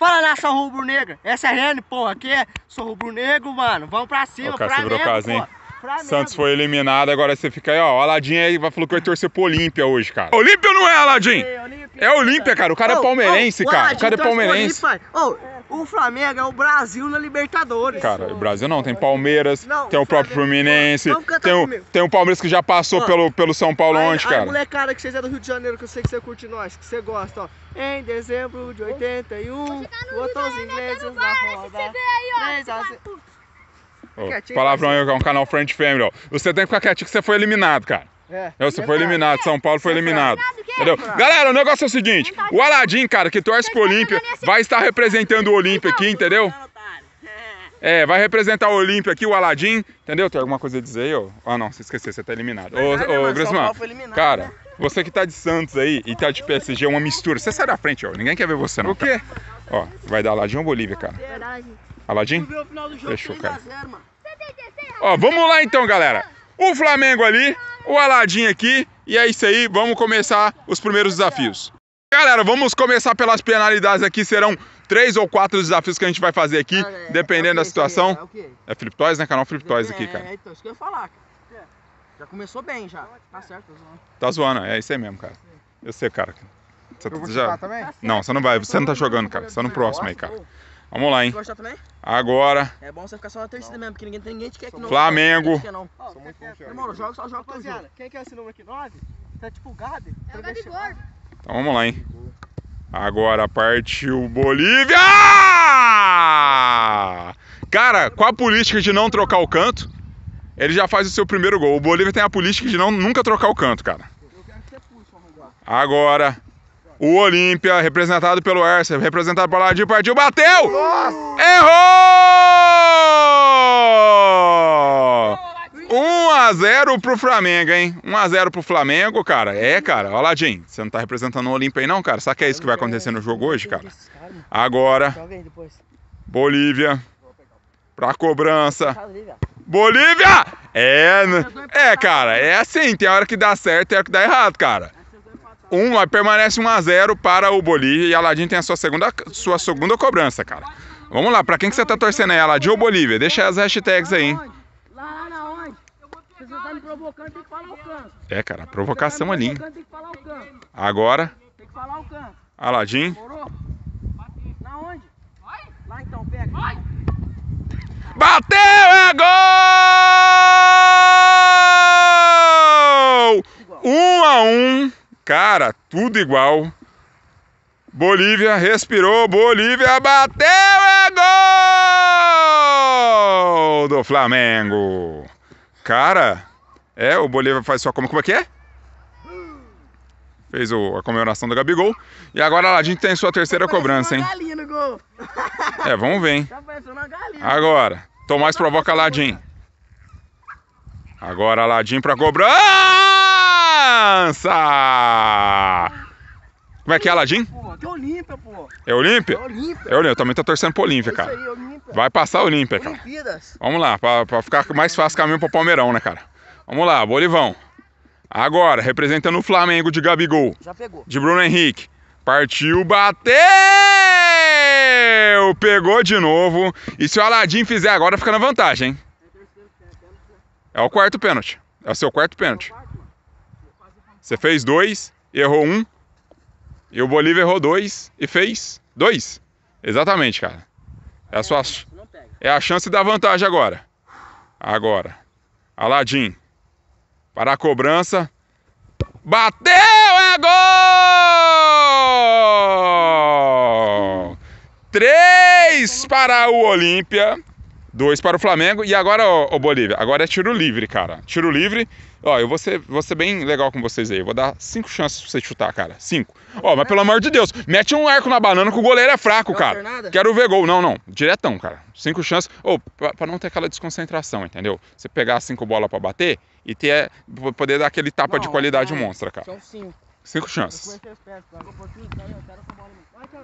Fala nação rubro-negra. Essa é porra, aqui é. Sou rubro-negro, mano. Vamos pra cima, pra Flamengo, Santos foi eliminado, agora você fica aí, ó. O Aladim aí falou que vai torcer pro Olímpia hoje, cara. Olímpia não é, Aladim? É, é Olímpia, cara. O cara é palmeirense, cara. O cara é palmeirense. Ô, o Flamengo é o Brasil na Libertadores. Cara, o Brasil não, tem Palmeiras, não, tem o, o próprio Fluminense, tem o, tem o Palmeiras que já passou ó, pelo, pelo São Paulo ontem, cara. A molecada que vocês é do Rio de Janeiro, que eu sei que você curte nós, que você gosta, ó. Em dezembro de 81, botou os é ingleses na roda. Aí, ó, palavrão é um canal Friend Family, ó. Você tem que ficar quietinho que você foi eliminado, cara. É. Você foi eliminado, São Paulo foi eliminado. Entendeu? Galera, o negócio é o seguinte: então, o Aladim, cara, que torce então, pro então, Olímpia, vai estar representando o Olímpia aqui, entendeu? É, vai representar o Olímpia aqui, o Aladim, entendeu? Tem alguma coisa a dizer aí? Ó? Ah, não, se esqueceu, você tá eliminado. Ô, ô cara, né? você que tá de Santos aí e tá de PSG, é uma mistura. Você sai da frente, ó. Ninguém quer ver você, não. O tá? quê? Ó, vai dar Aladim ou Bolívia, cara? Aladim? Fechou, cara. Ó, vamos lá então, galera. O Flamengo ali, o Aladim aqui e é isso aí, vamos começar os primeiros desafios. Galera, vamos começar pelas penalidades aqui, serão três ou quatro desafios que a gente vai fazer aqui, ah, é, dependendo é da situação. É, o quê? é Flip Toys, né? Canal Flip Toys aqui, cara. É, então, isso que eu ia falar, cara. Já começou bem, já. Tá certo, tá zoando. Tá zoando, é isso aí mesmo, cara. Eu sei, cara. Você eu já... também? Não, você não vai, você não tá jogando, cara. Você tá no próximo aí, cara. Vamos lá, hein? Você também? Agora. É bom você ficar só na torcida mesmo, porque ninguém, ninguém te quer que não. Flamengo. Ninguém quer, não. joga só joga Quem que é esse número aqui? 9? Tá tipo o Gabi? É o Gordo. Então vamos lá, hein? Agora partiu Bolívia! Cara, com a política de não trocar o canto, ele já faz o seu primeiro gol. O Bolívia tem a política de não nunca trocar o canto, cara. Agora o Olímpia, representado pelo Arce, representado pelo Ladinho, partiu, bateu! Nossa! Errou! 1 x 0 pro Flamengo, hein? 1 a 0 pro Flamengo, cara. É, cara. Ó, Ladinho, você não tá representando o Olímpia aí não, cara? Sabe que é isso que vai acontecer no jogo hoje, cara? Agora, Bolívia pra cobrança. Bolívia! É, é, cara, é assim, tem hora que dá certo e tem hora que dá errado, cara. Um, permanece 1 a 0 para o Bolívia e Aladim tem a sua segunda, sua segunda cobrança, cara. Vamos lá, para quem que você tá torcendo aí, Aladim ou Bolívia? Deixa as hashtags aí, Lá, na onde? Você tá me provocando, tem que falar o canto. É, cara, provocação tá é ali. Agora. Tem que falar o canto. Aladim. Na onde? Vai. Lá então, pega. Vai. Bateu, é gol! 1 um a 1. Um. Cara, tudo igual. Bolívia respirou, Bolívia bateu, é gol do Flamengo. Cara, é, o Bolívia faz só como, como é que é? Fez o, a comemoração do Gabigol. E agora a Ladinho tem sua terceira tá cobrança, hein? Galinha no gol. É, vamos ver, hein? Tá uma galinha. Agora, Tomás provoca Ladim. Agora Ladinho pra cobrar. Esperança! Como é que é, Aladim? Olímpia, pô. É Olímpia? É Olímpia. É Olímpia. Eu também tô torcendo pro Olímpia, é cara. Aí, Olímpia. Vai passar a Olímpia, cara. Olimpíadas. Vamos lá, pra, pra ficar mais fácil caminho pro Palmeirão, né, cara? Vamos lá, Bolivão. Agora, representando o Flamengo de Gabigol. Já pegou. De Bruno Henrique. Partiu, bateu! Pegou de novo. E se o Aladim fizer agora, fica na vantagem, hein? É o quarto pênalti. É o seu quarto pênalti. Você fez dois e errou um. E o Bolívia errou dois e fez dois. Exatamente, cara. É a sua. É a chance da vantagem agora. Agora. Aladim. Para a cobrança. Bateu! É gol! Três para o Olímpia. Dois para o Flamengo. E agora, o ô Bolívia, agora é tiro livre, cara. Tiro livre. Ó, eu vou ser, vou ser bem legal com vocês aí. Eu vou dar cinco chances pra você chutar, cara. Cinco. Ó, mas pelo amor de Deus, mete um arco na banana que o goleiro é fraco, cara. Quero ver gol. Não, não. Diretão, cara. Cinco chances. Ou, oh, pra não ter aquela desconcentração, entendeu? Você pegar cinco bolas para bater e ter, é, poder dar aquele tapa não, de qualidade monstra, cara. São cinco. Cinco chances.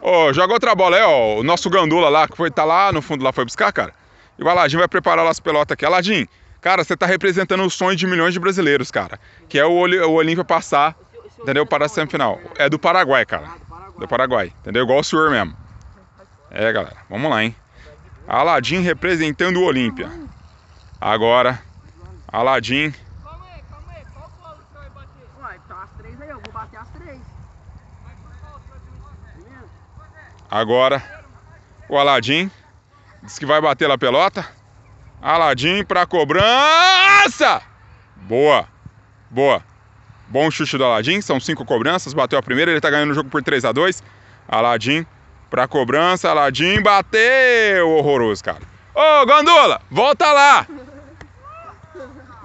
Ô, oh, joga outra bola aí, ó. O nosso gandula lá, que foi, tá lá no fundo, lá foi buscar, cara. E vai lá, a gente vai preparar as pelotas aqui. Aladim, Cara, você está representando o sonho de milhões de brasileiros, cara. Que é o, o Olímpia passar, entendeu? Para a semifinal. É do Paraguai, cara. Do Paraguai, entendeu? Igual o senhor mesmo. É, galera. Vamos lá, hein? Aladim representando o Olímpia. Agora, Aladim. Calma aí, calma aí. Qual que bater? Ué, as três aí, eu vou bater as três. Agora, o Aladim diz que vai bater na a pelota. Aladim pra cobrança! Boa! Boa! Bom chute do Aladim, são cinco cobranças, bateu a primeira, ele tá ganhando o jogo por 3 a 2 Aladim pra cobrança, Aladim bateu! Horroroso, cara. Ô, Gandola, volta lá!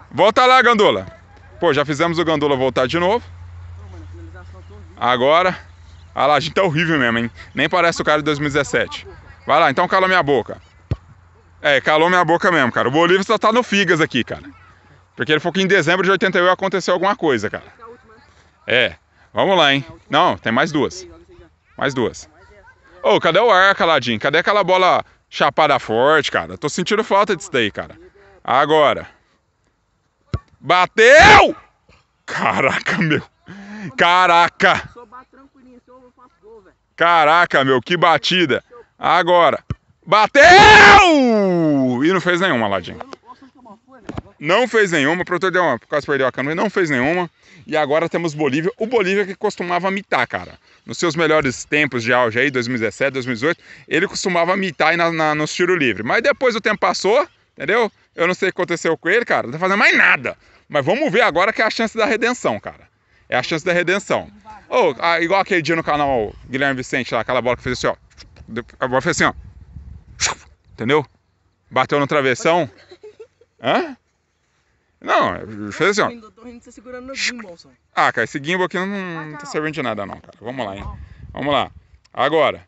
Volta lá, Gandola. Pô, já fizemos o Gandola voltar de novo. Agora, Aladim tá horrível mesmo, hein? Nem parece o cara de 2017. Vai lá, então cala minha boca. É, calou minha boca mesmo, cara. O Bolívia só tá no Figas aqui, cara. Porque ele falou que em dezembro de 81 aconteceu alguma coisa, cara. É. Vamos lá, hein? Não, tem mais duas. Mais duas. Ô, oh, cadê o ar, caladinho? Cadê aquela bola chapada forte, cara? Tô sentindo falta disso daí, cara. Agora. Bateu! Caraca, meu. Caraca. Caraca, meu, que batida. Agora. Bateu! E não fez nenhuma, Ladinho. Não fez nenhuma, o deu uma, por causa perdeu a câmera, não fez nenhuma. E agora temos Bolívia. O Bolívia que costumava mitar, cara. Nos seus melhores tempos de auge aí, 2017, 2018, ele costumava mitar na, na, nos tiro livre Mas depois o tempo passou, entendeu? Eu não sei o que aconteceu com ele, cara. Não tá fazendo mais nada. Mas vamos ver agora que é a chance da redenção, cara. É a chance da redenção. Ou, oh, ah, igual aquele dia no canal Guilherme Vicente lá, aquela bola que fez assim, ó. a bola fez assim, ó entendeu? Bateu no travessão. Hã? Não, fez assim, ó. Ah, cara, esse gimbal aqui não, não tá servindo de nada não, cara. Vamos lá, hein? Vamos lá. Agora,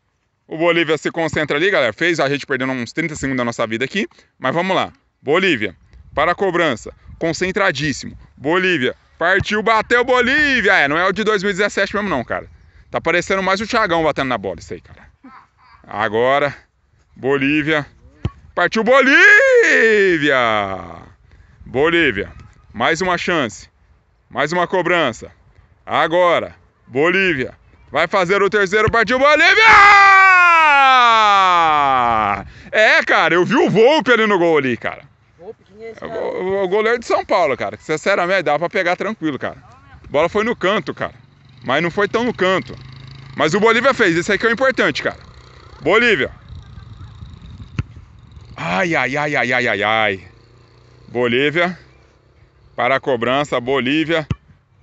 o Bolívia se concentra ali, galera. Fez a gente perdendo uns 30 segundos da nossa vida aqui. Mas vamos lá. Bolívia, para a cobrança. Concentradíssimo. Bolívia, partiu, bateu Bolívia. É, não é o de 2017 mesmo não, cara. Tá parecendo mais o Thiagão batendo na bola isso aí, cara. Agora, Bolívia Partiu Bolívia! Bolívia, mais uma chance. Mais uma cobrança. Agora, Bolívia. Vai fazer o terceiro, partiu Bolívia! É, cara, eu vi o Volpe ali no gol ali, cara. quem é esse é O, goleiro de São Paulo, cara. Que, sinceramente, dava pra pegar tranquilo, cara. A bola foi no canto, cara. Mas não foi tão no canto. Mas o Bolívia fez, isso aí que é o importante, cara. Bolívia, Ai, ai, ai, ai, ai, ai, ai. Bolívia. Para a cobrança, Bolívia.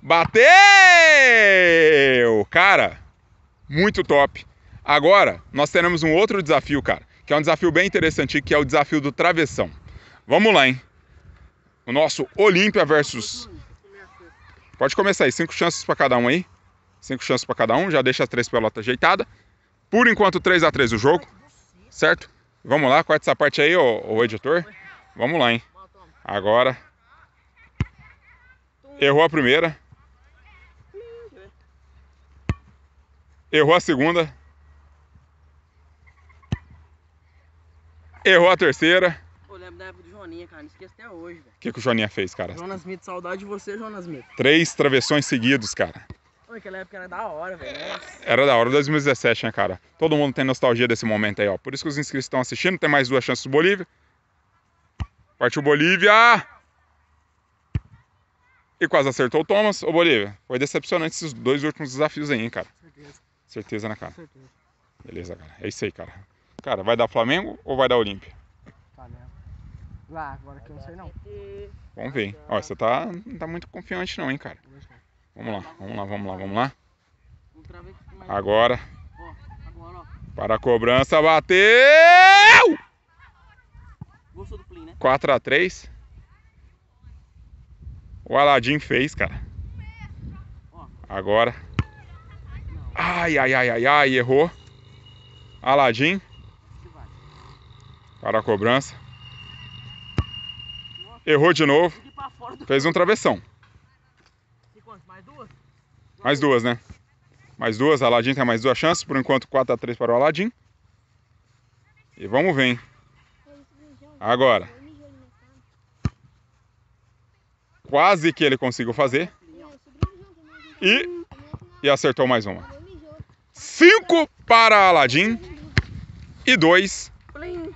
Bateu! Cara, muito top. Agora, nós teremos um outro desafio, cara. Que é um desafio bem interessante, que é o desafio do travessão. Vamos lá, hein? O nosso Olímpia versus... Pode começar aí. Cinco chances para cada um aí. Cinco chances para cada um. Já deixa as três pelotas ajeitadas. Por enquanto, 3 a 3 o jogo. Certo? Vamos lá, corta essa parte aí, ô, ô editor. Vamos lá, hein? Agora. Errou a primeira. Errou a segunda. Errou a terceira. Eu lembro da época do Joninha, cara. Não esqueço até hoje, velho. O que, que o Joninha fez, cara? Jonas Smith, saudade de você, Jonas Smith. Três travessões seguidos, cara. Naquela época era da hora, velho. Era da hora, 2017, né, cara? Todo mundo tem nostalgia desse momento aí, ó. Por isso que os inscritos estão assistindo. Tem mais duas chances do Bolívia. Partiu Bolívia! E quase acertou o Thomas. Ô, Bolívia, foi decepcionante esses dois últimos desafios aí, hein, cara? Certeza. Certeza, né, cara? Certeza. Beleza, cara. É isso aí, cara. Cara, vai dar Flamengo ou vai dar Olímpia? Flamengo. Tá, né? Lá, agora que eu não sei, não. Vamos ver. Ó, você tá, não tá muito confiante, não, hein, cara? Vamos lá, vamos lá, vamos lá, vamos lá. Agora. Para a cobrança, bateu! 4x3. Né? O Aladim fez, cara. Agora. Ai, ai, ai, ai, ai, errou. Aladim. Para a cobrança. Errou de novo. Fez um travessão. Mais duas, né? Mais duas, Aladim tem mais duas chances. Por enquanto, 4x3 para o Aladim. E vamos ver, hein? Agora. Quase que ele conseguiu fazer. E, e acertou mais uma. 5 para Aladim e 2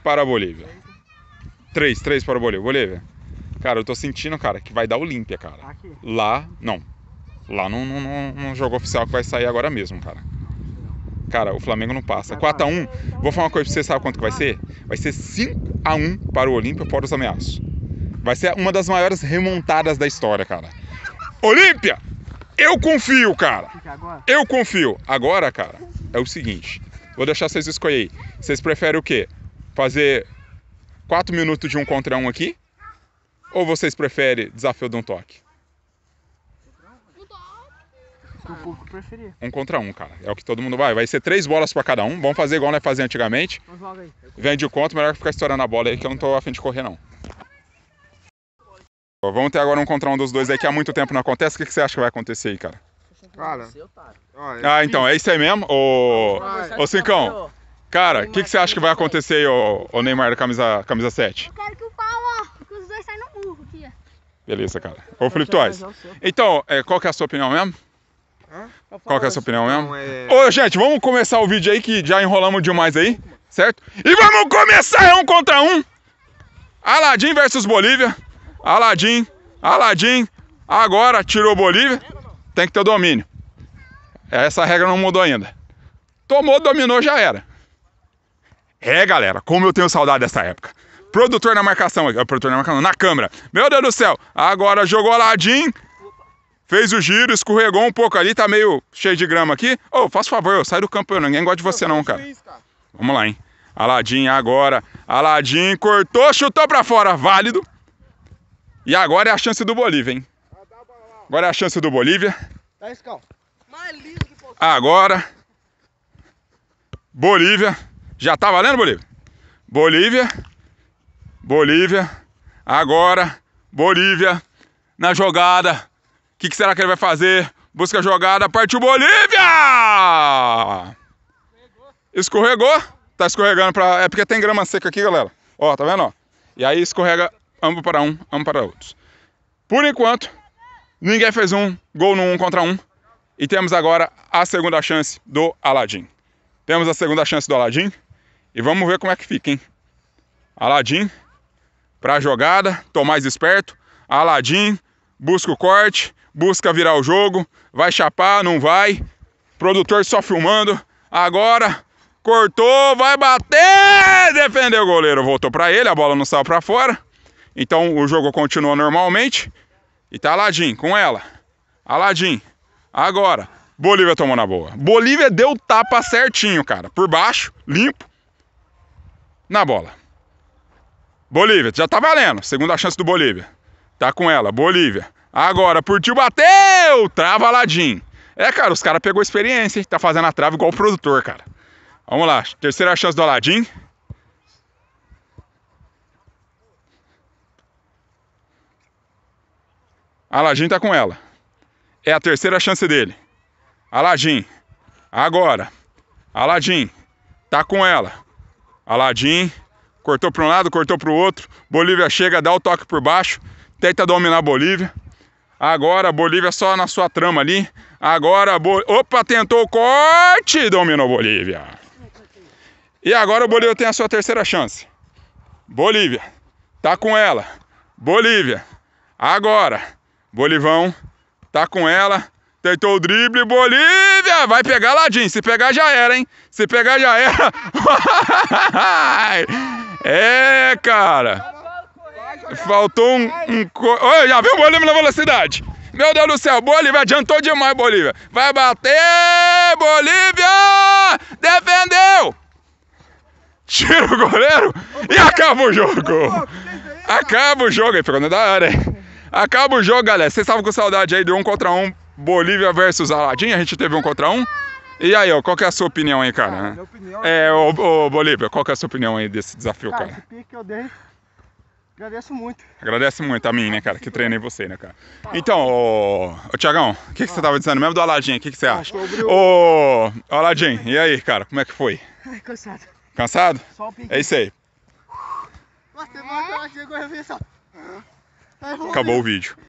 para a Bolívia. 3, 3 para a Bolívia. Bolívia, cara, eu tô sentindo, cara, que vai dar Olímpia, cara. Lá, não, Lá no jogo oficial que vai sair agora mesmo, cara. Cara, o Flamengo não passa. 4x1. Vou falar uma coisa pra você, sabe quanto que vai ser? Vai ser 5x1 para o Olímpia fora os ameaços. Vai ser uma das maiores remontadas da história, cara. Olímpia! Eu confio, cara. Eu confio. Agora, cara, é o seguinte. Vou deixar vocês escolherem. Vocês preferem o quê? Fazer 4 minutos de um contra um aqui? Ou vocês preferem desafio de um toque? o ah. público preferia. Um contra um, cara. É o que todo mundo vai. Vai ser três bolas para cada um. Vamos fazer igual nós fazíamos antigamente. Então Vende o conto, melhor ficar estourando a bola aí que eu não tô afim de correr, não. Vamos ter agora um contra um dos dois aí que há muito tempo não acontece. O que, que você acha que vai acontecer aí, cara? Cara. É é ah, então, é isso aí mesmo? Ô, ô Cincão, cara, o que, que você acha que vai acontecer aí, ô, ô Neymar da camisa, camisa 7? Eu quero que o pau, ó, que os dois saiam no burro aqui, ó. Beleza, cara. Ô, Felipe Toys, é então, é, qual que é a sua opinião mesmo? Qual que é a sua opinião mesmo? É- Ô, gente, vamos começar o vídeo aí que já enrolamos demais aí, certo? E vamos começar é um contra um! Aladim versus Bolívia. Aladim, Aladim, agora tirou Bolívia, tem que ter o domínio. Essa regra não mudou ainda. Tomou, dominou, já era. É, galera, como eu tenho saudade dessa época. Produtor na marcação, produtor na marcação, na câmera. Meu Deus do céu, agora jogou Aladim, Fez o giro, escorregou um pouco ali, tá meio cheio de grama aqui. Ô, oh, faz favor, sai do campo, ninguém gosta de você não, cara. Vamos lá, hein? Aladim agora. Aladim cortou, chutou pra fora, válido. E agora é a chance do Bolívia, hein? Agora é a chance do Bolívia. Tá agora. Bolívia. Já tá valendo, Bolívia? Bolívia. Bolívia. Agora. Bolívia. Na jogada. O que, que, será que ele vai fazer? Busca a jogada, partiu Bolívia! Escorregou. Tá escorregando pra... É porque tem grama seca aqui, galera. Ó, tá vendo? Ó? E aí escorrega ambos para um, ambos para outros. Por enquanto, ninguém fez um gol no um contra um. E temos agora a segunda chance do Aladim. Temos a segunda chance do Aladim. E vamos ver como é que fica, hein? Aladim para a jogada, tô mais esperto. Aladim busca o corte, busca virar o jogo, vai chapar, não vai. Produtor só filmando. Agora cortou, vai bater! Defendeu o goleiro, voltou para ele, a bola não saiu para fora. Então o jogo continua normalmente. E tá Aladim com ela. Aladim. Agora, Bolívia tomou na boa. Bolívia deu tapa certinho, cara. Por baixo, limpo. Na bola. Bolívia, já tá valendo. Segunda chance do Bolívia. Tá com ela, Bolívia. Agora, por bateu, trava Aladim. É, cara, os caras pegou experiência, hein? Tá fazendo a trava igual o produtor, cara. Vamos lá, terceira chance do Aladim. Aladim tá com ela. É a terceira chance dele. Aladim. Agora. Aladim. Tá com ela. Aladim. Cortou para um lado, cortou para o outro. Bolívia chega, dá o toque por baixo. Tenta dominar a Bolívia. Agora Bolívia só na sua trama ali. Agora Bolívia, Opa, tentou o corte, dominou Bolívia. E agora o Bolívia tem a sua terceira chance. Bolívia, tá com ela. Bolívia, agora. Bolivão, tá com ela. Tentou o drible, Bolívia! Vai pegar Ladim. Se pegar já era, hein? Se pegar já era. é, cara. Faltou um. um co... Olha, já viu o Bolívia na velocidade. Meu Deus do céu, Bolívia adiantou demais, Bolívia. Vai bater, Bolívia! Defendeu! Tira o goleiro e acaba o jogo. Acaba o jogo aí, ficou na da área. Acaba o jogo, galera. Vocês estavam com saudade aí de um contra um Bolívia versus Aladim. A gente teve um contra um. E aí, ó, qual que é a sua opinião aí, cara? Ah, minha opinião é, é... ô, ô Bolívia, qual que é a sua opinião aí desse desafio, cara? cara? Esse pique eu dei Agradeço muito. Agradece muito a mim, né, cara? Que treinei você, né, cara? Então, ô, ô Tiagão, o que, que você tava dizendo mesmo do Aladim? O que, que você ah, acha? o- Ô, Aladim, e aí, cara? Como é que foi? Ai, cansado. Cansado? Só o pique. É isso aí. Nossa, tem uma Acabou o vídeo.